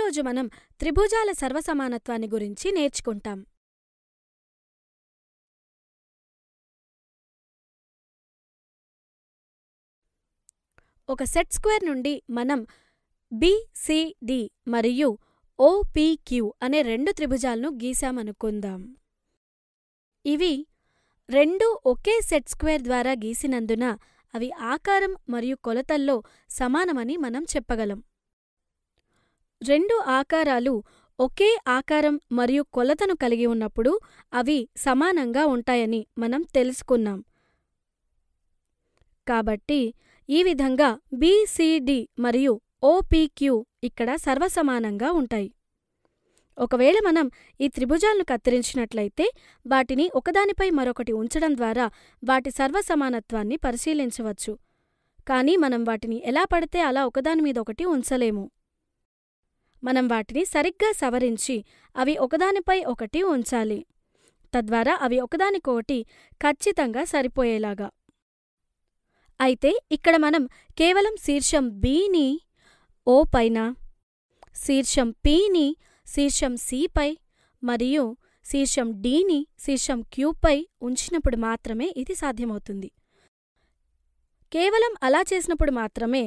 ఈరోజు మనం త్రిభుజాల సర్వసమానత్వాన్ని గురించి నేర్చుకుంటాం ఒక సెట్ స్క్వేర్ నుండి మనం బిసిడి మరియు ఓపిక్యూ అనే రెండు త్రిభుజాలను గీశామనుకుందాం ఇవి రెండు ఒకే సెట్ స్క్వేర్ ద్వారా గీసినందున అవి ఆకారం మరియు కొలతల్లో సమానమని మనం చెప్పగలం రెండు ఆకారాలు ఒకే ఆకారం మరియు కొలతను కలిగి ఉన్నప్పుడు అవి సమానంగా ఉంటాయని మనం తెలుసుకున్నాం కాబట్టి ఈ విధంగా బీసీడి మరియు ఓపీక్యూ ఇక్కడ సర్వసమానంగా ఉంటాయి ఒకవేళ మనం ఈ త్రిభుజాలను కత్తిరించినట్లయితే వాటిని ఒకదానిపై మరొకటి ఉంచడం ద్వారా వాటి సర్వసమానత్వాన్ని పరిశీలించవచ్చు కానీ మనం వాటిని ఎలా పడితే అలా ఒకదానిమీదొకటి ఒకటి ఉంచలేము మనం వాటిని సరిగ్గా సవరించి అవి ఒకదానిపై ఒకటి ఉంచాలి తద్వారా అవి ఒకదానికొకటి ఖచ్చితంగా సరిపోయేలాగా అయితే ఇక్కడ మనం కేవలం శీర్షం బీని ఓ పైన శీర్షం పీని శీర్షం సిపై మరియు శీర్షం డీని శీర్షం క్యూపై ఉంచినప్పుడు మాత్రమే ఇది సాధ్యమవుతుంది కేవలం అలా చేసినప్పుడు మాత్రమే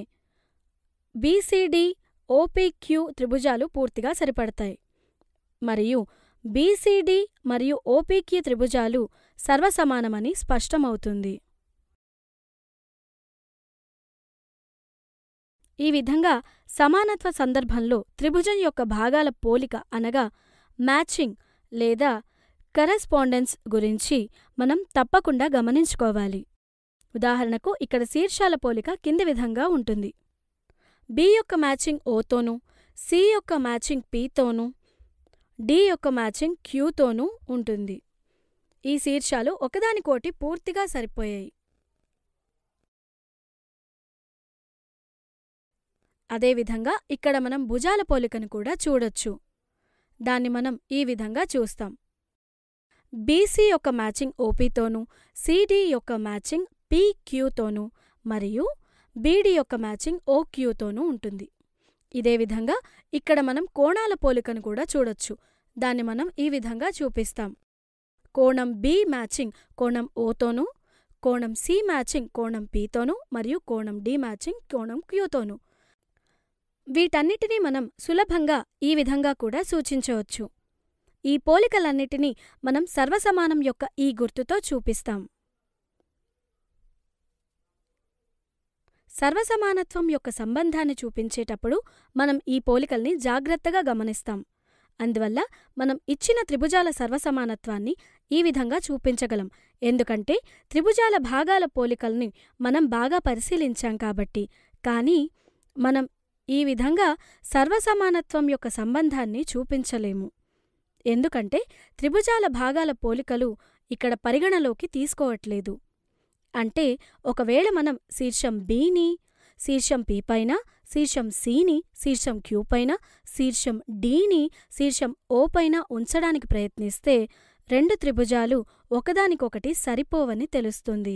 బీసీడీ ఓపీక్యూ త్రిభుజాలు పూర్తిగా సరిపడతాయి మరియు బీసీడీ మరియు ఓపీక్యూ త్రిభుజాలు సర్వసమానమని స్పష్టమవుతుంది ఈ విధంగా సమానత్వ సందర్భంలో త్రిభుజం యొక్క భాగాల పోలిక అనగా మ్యాచింగ్ లేదా కరెస్పాండెన్స్ గురించి మనం తప్పకుండా గమనించుకోవాలి ఉదాహరణకు ఇక్కడ శీర్షాల పోలిక కింది విధంగా ఉంటుంది బి యొక్క మ్యాచింగ్ ఓతోనూ సి యొక్క మ్యాచింగ్ పితోనూ డి యొక్క మ్యాచింగ్ క్యూతోనూ ఉంటుంది ఈ శీర్షాలు ఒకదానికోటి పూర్తిగా సరిపోయాయి అదేవిధంగా ఇక్కడ మనం భుజాల పోలికను కూడా చూడొచ్చు దాన్ని మనం ఈ విధంగా చూస్తాం బీసీ యొక్క మ్యాచింగ్ ఓపీతోనూ సిడి యొక్క మ్యాచింగ్ పీక్యూతోనూ మరియు బీడి యొక్క మ్యాచింగ్ ఓ క్యూతోనూ ఉంటుంది ఇదే విధంగా ఇక్కడ మనం కోణాల పోలికను కూడా చూడొచ్చు దాన్ని మనం ఈ విధంగా చూపిస్తాం కోణం బి మ్యాచింగ్ కోణం ఓతోనూ కోణం సి మ్యాచింగ్ కోణం పీతోనూ మరియు కోణం డి మ్యాచింగ్ కోణం క్యూతోనూ వీటన్నిటినీ మనం సులభంగా ఈ విధంగా కూడా సూచించవచ్చు ఈ పోలికలన్నిటినీ మనం సర్వసమానం యొక్క ఈ గుర్తుతో చూపిస్తాం సర్వసమానత్వం యొక్క సంబంధాన్ని చూపించేటప్పుడు మనం ఈ పోలికల్ని జాగ్రత్తగా గమనిస్తాం అందువల్ల మనం ఇచ్చిన త్రిభుజాల సర్వసమానత్వాన్ని ఈ విధంగా చూపించగలం ఎందుకంటే త్రిభుజాల భాగాల పోలికల్ని మనం బాగా పరిశీలించాం కాబట్టి కానీ మనం ఈ విధంగా సర్వసమానత్వం యొక్క సంబంధాన్ని చూపించలేము ఎందుకంటే త్రిభుజాల భాగాల పోలికలు ఇక్కడ పరిగణలోకి తీసుకోవట్లేదు అంటే ఒకవేళ మనం శీర్షం బిని శీర్షం పి పైన శీర్షం సిని శీర్షం క్యూ పైన శీర్షం డీని శీర్షం ఓ పైన ఉంచడానికి ప్రయత్నిస్తే రెండు త్రిభుజాలు ఒకదానికొకటి సరిపోవని తెలుస్తుంది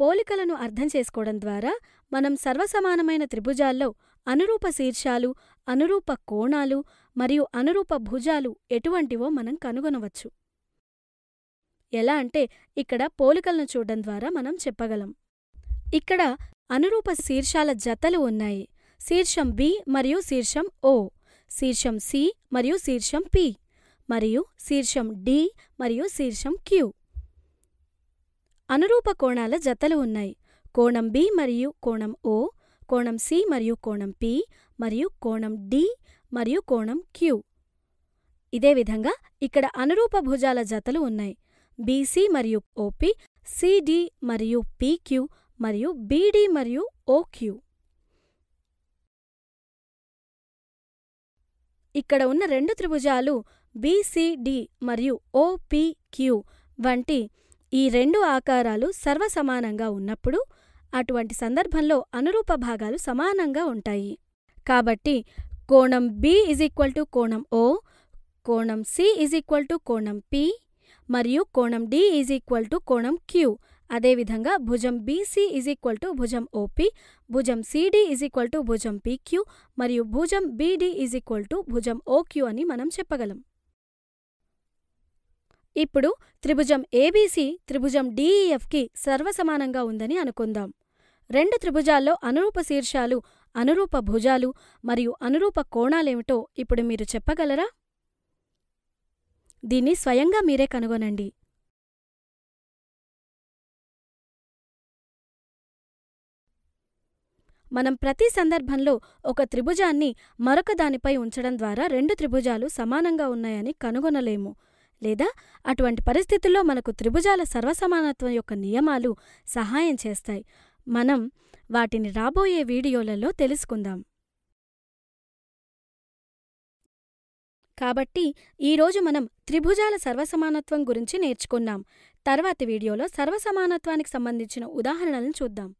పోలికలను అర్థం చేసుకోవడం ద్వారా మనం సర్వసమానమైన త్రిభుజాల్లో అనురూప శీర్షాలు అనురూప కోణాలు మరియు అనురూప భుజాలు ఎటువంటివో మనం కనుగొనవచ్చు ఎలా అంటే ఇక్కడ పోలికలను చూడడం ద్వారా మనం చెప్పగలం ఇక్కడ అనురూప శీర్షాల జతలు ఉన్నాయి శీర్షం బి మరియు శీర్షం ఓ శీర్షం సి మరియు శీర్షం పి మరియు శీర్షం డి మరియు శీర్షం క్యూ అనురూప కోణాల జతలు ఉన్నాయి కోణం బి మరియు కోణం ఓ కోణం సి మరియు కోణం పి మరియు కోణం డి మరియు కోణం క్యూ ఇదే విధంగా ఇక్కడ అనురూప భుజాల జతలు ఉన్నాయి బీసీ మరియు ఓపీ సిడి మరియు పీక్యూ మరియు బీడీ మరియు ఓక్యూ ఇక్కడ ఉన్న రెండు త్రిభుజాలు బీసీడి మరియు ఓపీక్యూ వంటి ఈ రెండు ఆకారాలు సర్వసమానంగా ఉన్నప్పుడు అటువంటి సందర్భంలో అనురూప భాగాలు సమానంగా ఉంటాయి కాబట్టి కోణం బి ఈజ్ ఈక్వల్ టు కోణం ఓ కోణం సి ఈజ్ ఈక్వల్ టు కోణం పి మరియు కోణం డి ఈజ్ ఈక్వల్ టు కోణం క్యూ అదేవిధంగా భుజం బీసీ ఈజ్ ఈక్వల్ టు భుజం ఓపి భుజం సిడి ఈజ్ ఈక్వల్ టు భుజం పీక్యూ మరియు భుజం బీడి ఈజ్ ఈక్వల్ టు భుజం ఓక్యూ అని మనం చెప్పగలం ఇప్పుడు త్రిభుజం ఏబీసీ త్రిభుజం డిఈఎఫ్కి e, సర్వసమానంగా ఉందని అనుకుందాం రెండు త్రిభుజాల్లో అనురూప శీర్షాలు అనురూప భుజాలు మరియు అనురూప కోణాలేమిటో ఇప్పుడు మీరు చెప్పగలరా దీన్ని స్వయంగా మీరే కనుగొనండి మనం ప్రతి సందర్భంలో ఒక త్రిభుజాన్ని మరొక దానిపై ఉంచడం ద్వారా రెండు త్రిభుజాలు సమానంగా ఉన్నాయని కనుగొనలేము లేదా అటువంటి పరిస్థితుల్లో మనకు త్రిభుజాల సర్వసమానత్వం యొక్క నియమాలు సహాయం చేస్తాయి మనం వాటిని రాబోయే వీడియోలలో తెలుసుకుందాం కాబట్టి ఈరోజు మనం త్రిభుజాల సర్వసమానత్వం గురించి నేర్చుకున్నాం తర్వాతి వీడియోలో సర్వసమానత్వానికి సంబంధించిన ఉదాహరణలను చూద్దాం